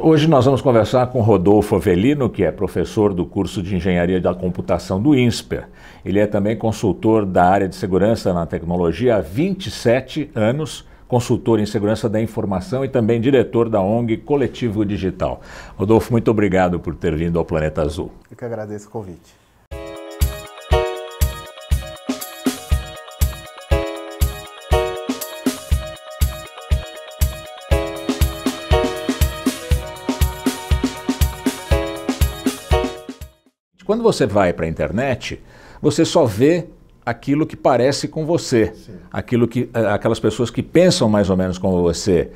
Hoje nós vamos conversar com Rodolfo Avelino, que é professor do curso de Engenharia da Computação do INSPER. Ele é também consultor da área de segurança na tecnologia há 27 anos, consultor em segurança da informação e também diretor da ONG Coletivo Digital. Rodolfo, muito obrigado por ter vindo ao Planeta Azul. Eu que agradeço o convite. Quando você vai para a internet, você só vê aquilo que parece com você, aquilo que eh, aquelas pessoas que pensam mais ou menos como você,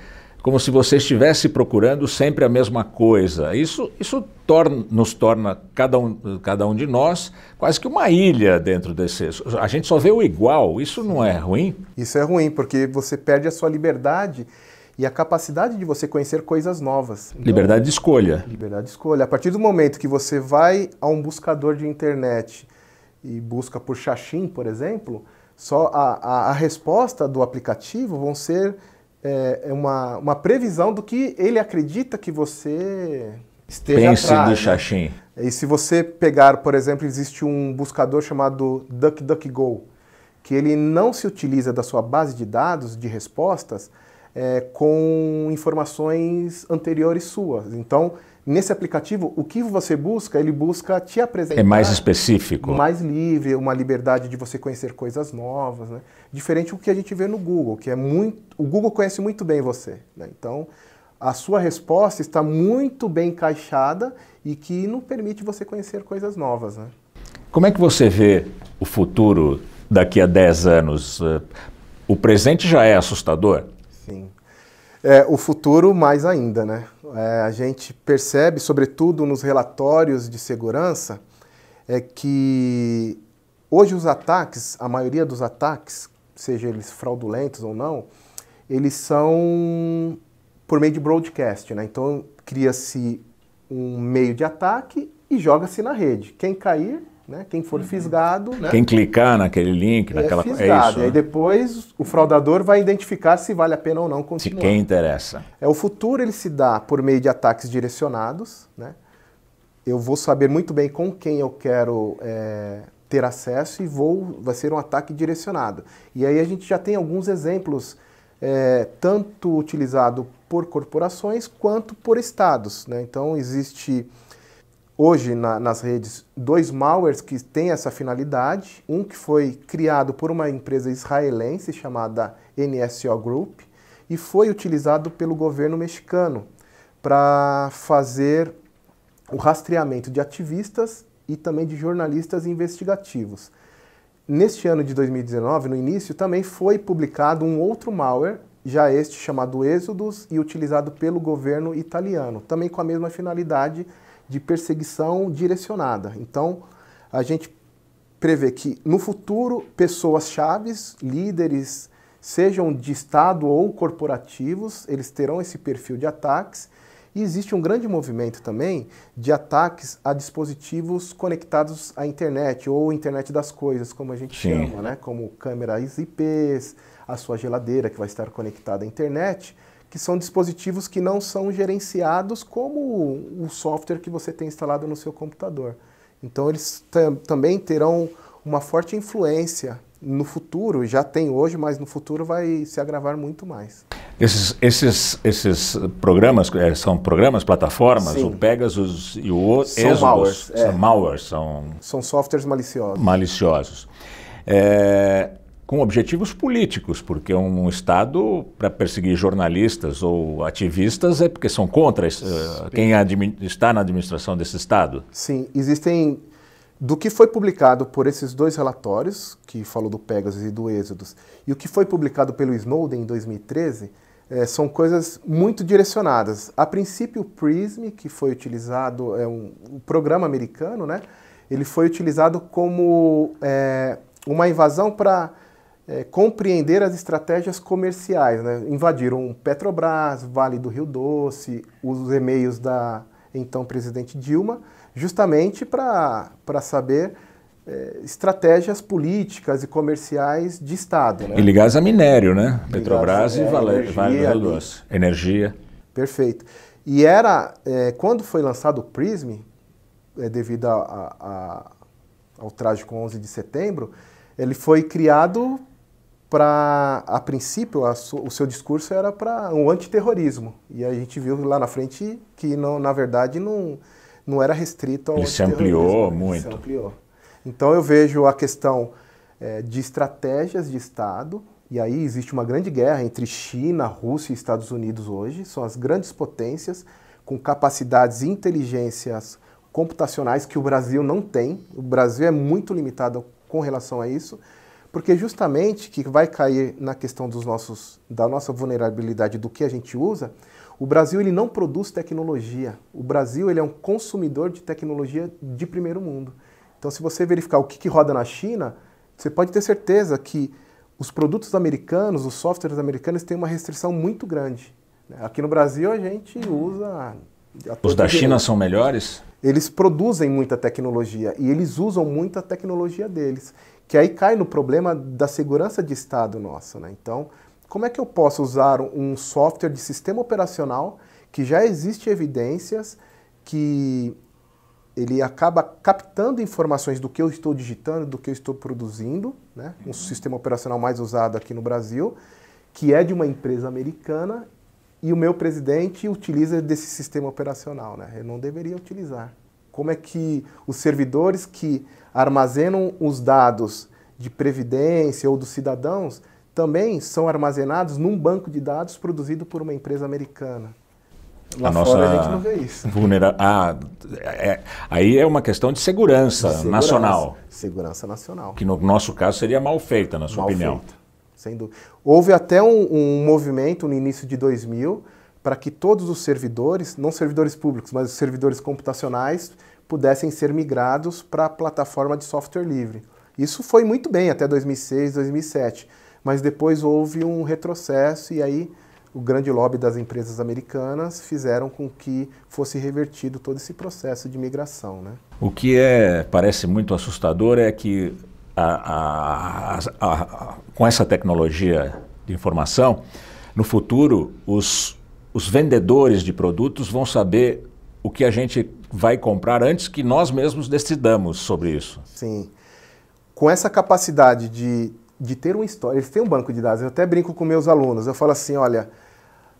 como se você estivesse procurando sempre a mesma coisa. Isso, isso torna, nos torna cada um, cada um de nós quase que uma ilha dentro desse. A gente só vê o igual. Isso não é ruim? Isso é ruim porque você perde a sua liberdade e a capacidade de você conhecer coisas novas. Então, liberdade de escolha. Liberdade de escolha. A partir do momento que você vai a um buscador de internet e busca por Xaxim, por exemplo, só a, a, a resposta do aplicativo vão ser é, é uma, uma previsão do que ele acredita que você esteja Pense atrás, do né? Xaxim. Né? E se você pegar, por exemplo, existe um buscador chamado DuckDuckGo, que ele não se utiliza da sua base de dados, de respostas, é, com informações anteriores suas. Então, nesse aplicativo, o que você busca, ele busca te apresentar. É mais específico. Mais livre, uma liberdade de você conhecer coisas novas. Né? Diferente do que a gente vê no Google, que é muito. O Google conhece muito bem você. Né? Então, a sua resposta está muito bem encaixada e que não permite você conhecer coisas novas. Né? Como é que você vê o futuro daqui a 10 anos? Eh, o presente já é assustador? Sim. É, o futuro mais ainda, né? É, a gente percebe, sobretudo nos relatórios de segurança, é que hoje os ataques, a maioria dos ataques, seja eles fraudulentos ou não, eles são por meio de broadcast, né? Então cria-se um meio de ataque e joga-se na rede. Quem cair né? Quem for fisgado. Né? Quem clicar naquele link, é naquela coisa. É, isso, né? E aí depois o fraudador vai identificar se vale a pena ou não continuar. Se quem interessa. É, o futuro ele se dá por meio de ataques direcionados. Né? Eu vou saber muito bem com quem eu quero é, ter acesso e vou, vai ser um ataque direcionado. E aí a gente já tem alguns exemplos, é, tanto utilizado por corporações quanto por estados. Né? Então existe hoje na, nas redes dois malwares que têm essa finalidade. Um que foi criado por uma empresa israelense chamada NSO Group e foi utilizado pelo governo mexicano para fazer o rastreamento de ativistas e também de jornalistas investigativos. Neste ano de 2019, no início, também foi publicado um outro malware, já este chamado Exodus e utilizado pelo governo italiano, também com a mesma finalidade de perseguição direcionada. Então, a gente prevê que no futuro pessoas chaves, líderes, sejam de estado ou corporativos, eles terão esse perfil de ataques. E existe um grande movimento também de ataques a dispositivos conectados à internet ou internet das coisas, como a gente Sim. chama, né? Como câmeras IPs, a sua geladeira que vai estar conectada à internet que são dispositivos que não são gerenciados como o software que você tem instalado no seu computador. Então eles também terão uma forte influência no futuro, já tem hoje, mas no futuro vai se agravar muito mais. Esses, esses, esses programas é, são programas, plataformas, Sim. o Pegasus e o são malwares, é. são, malwares são... são softwares maliciosos. Maliciosos. É, com objetivos políticos, porque um Estado, para perseguir jornalistas ou ativistas, é porque são contra uh, quem está na administração desse Estado. Sim, existem. Do que foi publicado por esses dois relatórios, que falou do Pegasus e do Êxodos, e o que foi publicado pelo Snowden em 2013, é, eh, são coisas muito direcionadas. A princípio, o PRISM, que foi utilizado, é um, um programa americano, né? Ele foi utilizado como é, uma invasão para é, compreender as estratégias comerciais. Né? Invadiram Petrobras, Vale do Rio Doce, os e-mails da então presidente Dilma, justamente para saber é, estratégias políticas e comerciais de Estado. Né? E ligados a minério, né? Petrobras e Vale, energia, vale do Rio Doce. Energia. Perfeito. E era, é, quando foi lançado o PRISM, é, devido a, a, a, ao trágico 11 de setembro, ele foi criado para, a princípio, a o seu discurso era para o um antiterrorismo. E a gente viu lá na frente que, não, na verdade, não, não era restrito ao Ele se ampliou né? muito. Se ampliou. Então eu vejo a questão é, de estratégias de Estado, e aí existe uma grande guerra entre China, Rússia e Estados Unidos hoje, são as grandes potências com capacidades e inteligências computacionais que o Brasil não tem. O Brasil é muito limitado com relação a isso. Porque justamente que vai cair na questão dos nossos, da nossa vulnerabilidade do que a gente usa, o Brasil ele não produz tecnologia. O Brasil ele é um consumidor de tecnologia de primeiro mundo. Então, se você verificar o que, que roda na China, você pode ter certeza que os produtos americanos, os softwares americanos têm uma restrição muito grande. Né? Aqui no Brasil a gente usa. A os da China são melhores? Eles produzem muita tecnologia e eles usam muita tecnologia deles. Que aí cai no problema da segurança de Estado nossa. Né? Então, como é que eu posso usar um software de sistema operacional que já existe evidências que ele acaba captando informações do que eu estou digitando, do que eu estou produzindo, né? um uhum. sistema operacional mais usado aqui no Brasil, que é de uma empresa americana, e o meu presidente utiliza desse sistema operacional. Né? Eu não deveria utilizar. Como é que os servidores que armazenam os dados de previdência ou dos cidadãos também são armazenados num banco de dados produzido por uma empresa americana. Lá a fora nossa a gente não vê isso. Vulnera... Ah, é, é... Aí é uma questão de segurança, de segurança, nacional. Segurança nacional. Que no nosso caso seria mal feita, na sua mal opinião. Feita, sem dúvida. Houve até um, um movimento no início de 2000 para que todos os servidores, não servidores públicos, mas os servidores computacionais, pudessem ser migrados para a plataforma de software livre. Isso foi muito bem até 2006, 2007, mas depois houve um retrocesso e aí o grande lobby das empresas americanas fizeram com que fosse revertido todo esse processo de migração. Né? O que é, parece muito assustador é que a, a, a, com essa tecnologia de informação, no futuro os, os vendedores de produtos vão saber o que a gente vai comprar antes que nós mesmos decidamos sobre isso. Sim. Com essa capacidade de, de ter uma história, eles têm um banco de dados, eu até brinco com meus alunos, eu falo assim, olha,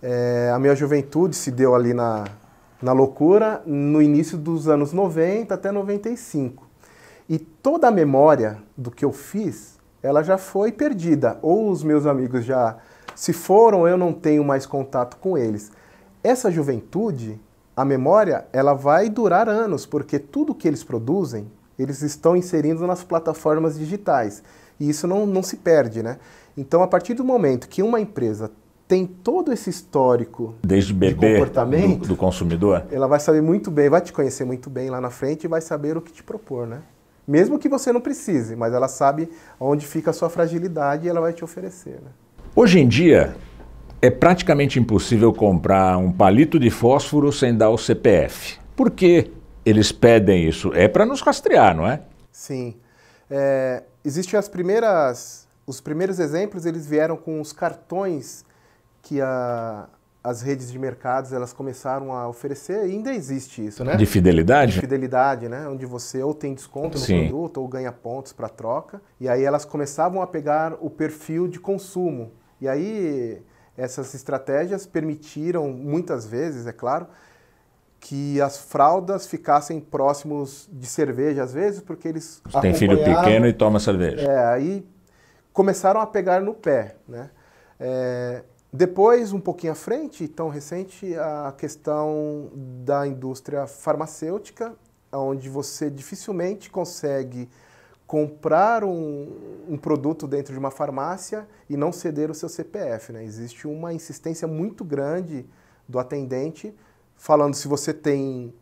é, a minha juventude se deu ali na, na loucura no início dos anos 90 até 95. E toda a memória do que eu fiz, ela já foi perdida, ou os meus amigos já se foram, eu não tenho mais contato com eles. Essa juventude, a memória ela vai durar anos, porque tudo que eles produzem, eles estão inserindo nas plataformas digitais. E isso não, não se perde, né? Então, a partir do momento que uma empresa tem todo esse histórico Desde bebê de comportamento do, do, consumidor, ela vai saber muito bem, vai te conhecer muito bem lá na frente e vai saber o que te propor, né? Mesmo que você não precise, mas ela sabe onde fica a sua fragilidade e ela vai te oferecer. Né? Hoje em dia, é praticamente impossível comprar um palito de fósforo sem dar o CPF. Por que eles pedem isso? É para nos rastrear, não é? Sim. É, Existem as primeiras. Os primeiros exemplos eles vieram com os cartões que a, as redes de mercados elas começaram a oferecer, e ainda existe isso, né? De fidelidade? De fidelidade, né? Onde você ou tem desconto no produto ou ganha pontos para troca. E aí elas começavam a pegar o perfil de consumo. E aí essas estratégias permitiram, muitas vezes, é claro, que as fraldas ficassem próximos de cerveja, às vezes, porque eles. Tem filho pequeno e toma cerveja. É, aí começaram a pegar no pé. Né? É, depois, um pouquinho à frente, tão recente, a questão da indústria farmacêutica, onde você dificilmente consegue comprar um, um, produto dentro de uma farmácia e não ceder o seu CPF. Né? Existe uma insistência muito grande do atendente falando se você tem.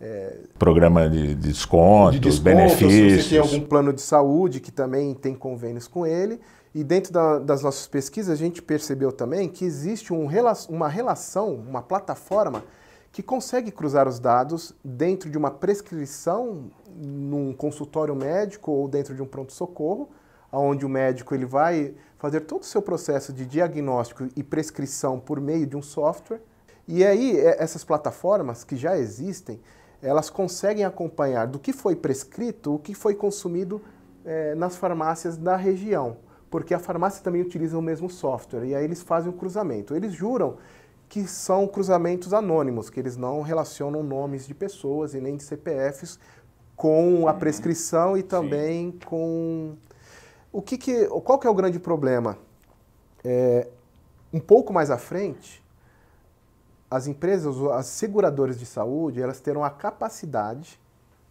É, Programa de descontos, de desconto, benefícios. Se você tem algum plano de saúde que também tem convênios com ele. E dentro da, das nossas pesquisas, a gente percebeu também que existe um, uma relação, uma plataforma que consegue cruzar os dados dentro de uma prescrição num consultório médico ou dentro de um pronto-socorro, onde o médico ele vai fazer todo o seu processo de diagnóstico e prescrição por meio de um software. E aí, é, essas plataformas que já existem, elas conseguem acompanhar do que foi prescrito, o que foi consumido é, nas farmácias da região, porque a farmácia também utiliza o mesmo software, e aí eles fazem o um cruzamento. Eles juram que são cruzamentos anônimos, que eles não relacionam nomes de pessoas e nem de CPFs com a uhum. prescrição e também Sim. com o que, que qual que é o grande problema? É, um pouco mais à frente, as empresas, as seguradoras de saúde, elas terão a capacidade,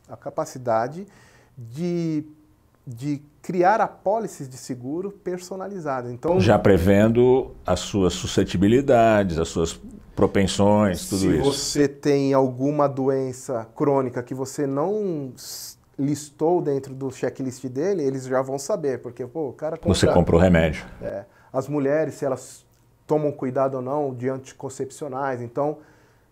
a capacidade de de criar apólices de seguro personalizadas. Então, já prevendo as suas suscetibilidades, as suas propensões, tudo se isso. Se você tem alguma doença crônica que você não listou dentro do checklist dele, eles já vão saber, porque pô, o cara compra, Você compra o remédio. É, as mulheres, se elas tomam cuidado ou não de anticoncepcionais, então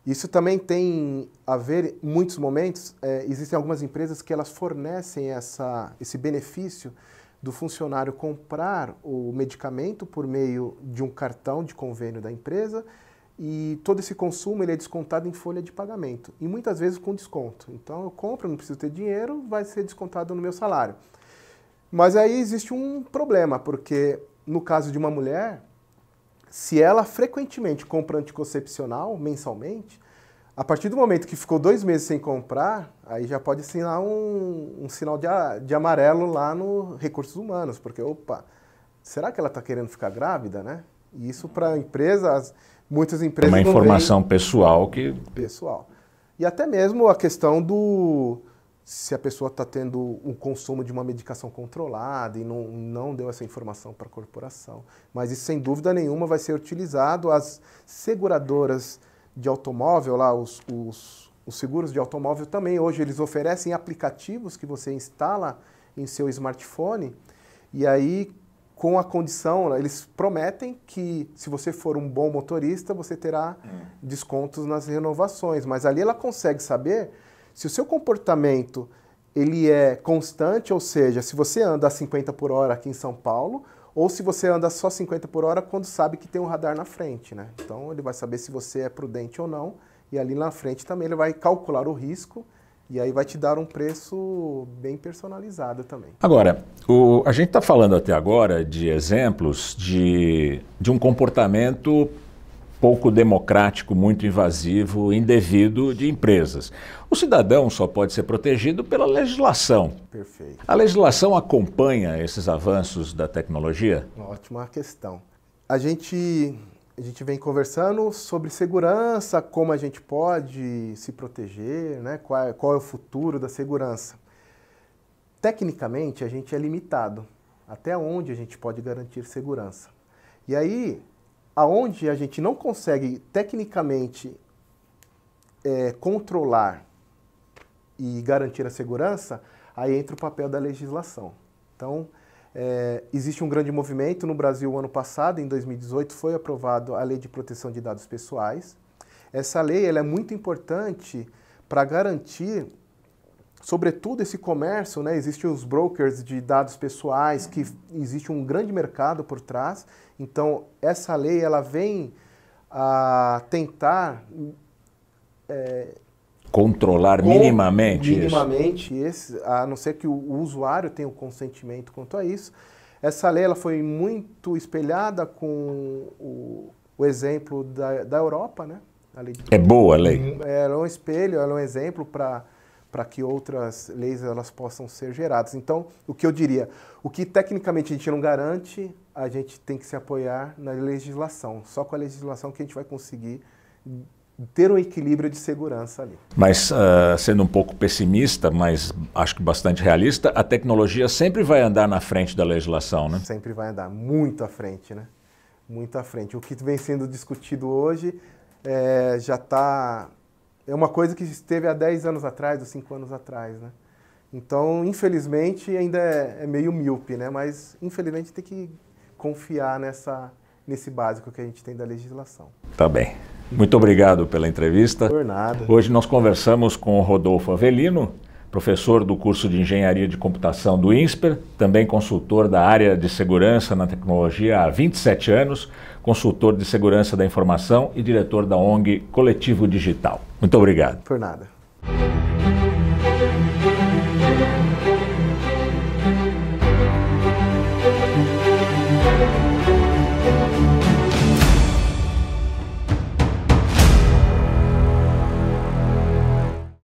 isso também tem a ver, em muitos momentos, é, existem algumas empresas que elas fornecem essa, esse benefício do funcionário comprar o medicamento por meio de um cartão de convênio da empresa e todo esse consumo ele é descontado em folha de pagamento e muitas vezes com desconto. Então eu compro, não preciso ter dinheiro, vai ser descontado no meu salário. Mas aí existe um problema, porque no caso de uma mulher, se ela frequentemente compra anticoncepcional mensalmente, a partir do momento que ficou dois meses sem comprar, aí já pode sinal um, um, sinal de, de, amarelo lá no recursos humanos, porque opa, será que ela está querendo ficar grávida, né? E isso para é empresas, muitas empresas. É uma informação vem... pessoal que. Pessoal. E até mesmo a questão do se a pessoa está tendo um consumo de uma medicação controlada e não, não deu essa informação para a corporação. Mas isso, sem dúvida nenhuma, vai ser utilizado. As seguradoras de automóvel, lá, os, os, os seguros de automóvel também, hoje, eles oferecem aplicativos que você instala em seu smartphone e aí, com a condição, eles prometem que se você for um bom motorista, você terá hum. descontos nas renovações. Mas ali ela consegue saber se o seu comportamento ele é constante, ou seja, se você anda a 50 por hora aqui em São Paulo, ou se você anda só 50 por hora quando sabe que tem um radar na frente, né? Então ele vai saber se você é prudente ou não, e ali na frente também ele vai calcular o risco e aí vai te dar um preço bem personalizado também. Agora, o, a gente está falando até agora de exemplos de, de um comportamento pouco democrático, muito invasivo, indevido de empresas. O cidadão só pode ser protegido pela legislação. Perfeito. A legislação acompanha esses avanços da tecnologia? Uma ótima questão. A gente, a gente vem conversando sobre segurança, como a gente pode se proteger, né? qual, qual é o futuro da segurança. Tecnicamente, a gente é limitado até onde a gente pode garantir segurança. E aí, aonde a gente não consegue tecnicamente é, controlar e garantir a segurança, aí entra o papel da legislação. Então, é, existe um grande movimento no Brasil. Ano passado, em 2018, foi aprovada a Lei de Proteção de Dados Pessoais. Essa lei ela é muito importante para garantir sobretudo esse comércio, né, existem os brokers de dados pessoais, que existe um grande mercado por trás. Então, essa lei ela vem a tentar é, controlar com, minimamente, minimamente isso. esse, a não ser que o, o usuário tenha o um consentimento quanto a isso. Essa lei ela foi muito espelhada com o, o exemplo da, da Europa, né? De... É boa a lei. Ela é um espelho, ela é um exemplo para para que outras leis elas possam ser geradas. Então, o que eu diria, o que tecnicamente a gente não garante, a gente tem que se apoiar na legislação. Só com a legislação que a gente vai conseguir ter um equilíbrio de segurança ali. Mas uh, sendo um pouco pessimista, mas acho que bastante realista, a tecnologia sempre vai andar na frente da legislação, né? Sempre vai andar muito à frente, né? Muito à frente. O que vem sendo discutido hoje é, já está é uma coisa que esteve há 10 anos atrás, ou 5 anos atrás, né? Então, infelizmente, ainda é, é meio míope, né? Mas, infelizmente, tem que confiar nessa, nesse básico que a gente tem da legislação. Tá bem. Muito obrigado pela entrevista. Por nada. Hoje nós conversamos com o Rodolfo Avelino, professor do curso de Engenharia de Computação do INSPER, também consultor da área de segurança na tecnologia há 27 anos, consultor de segurança da informação e diretor da ONG Coletivo Digital. Muito obrigado. Por nada.